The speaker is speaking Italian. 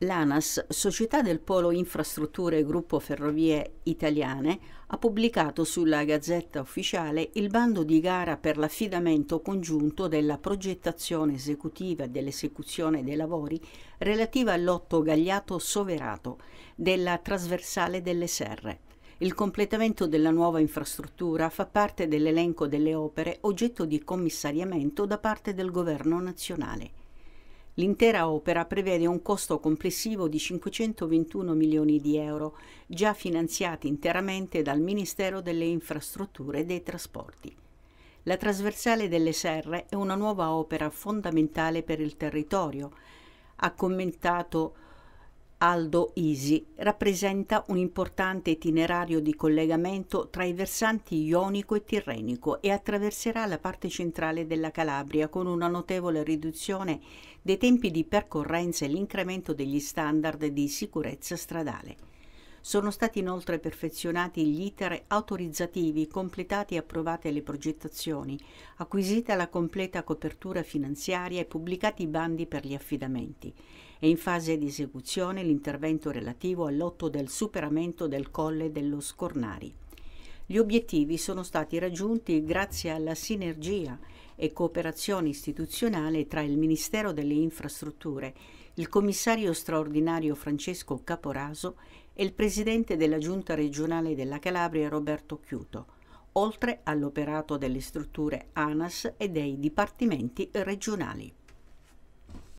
L'ANAS, Società del Polo Infrastrutture Gruppo Ferrovie Italiane, ha pubblicato sulla Gazzetta Ufficiale il bando di gara per l'affidamento congiunto della progettazione esecutiva e dell'esecuzione dei lavori relativa al Gagliato Soverato della trasversale delle Serre. Il completamento della nuova infrastruttura fa parte dell'elenco delle opere oggetto di commissariamento da parte del Governo nazionale. L'intera opera prevede un costo complessivo di 521 milioni di euro, già finanziati interamente dal Ministero delle Infrastrutture e dei Trasporti. La trasversale delle Serre è una nuova opera fondamentale per il territorio, ha commentato Aldo Isi rappresenta un importante itinerario di collegamento tra i versanti ionico e tirrenico e attraverserà la parte centrale della Calabria con una notevole riduzione dei tempi di percorrenza e l'incremento degli standard di sicurezza stradale. Sono stati inoltre perfezionati gli iter autorizzativi, completati e approvate le progettazioni, acquisita la completa copertura finanziaria e pubblicati i bandi per gli affidamenti. È in fase di esecuzione l'intervento relativo al lotto del superamento del colle dello Scornari. Gli obiettivi sono stati raggiunti grazie alla sinergia e cooperazione istituzionale tra il Ministero delle Infrastrutture, il commissario straordinario Francesco Caporaso e il presidente della Giunta regionale della Calabria Roberto Chiuto, oltre all'operato delle strutture ANAS e dei dipartimenti regionali.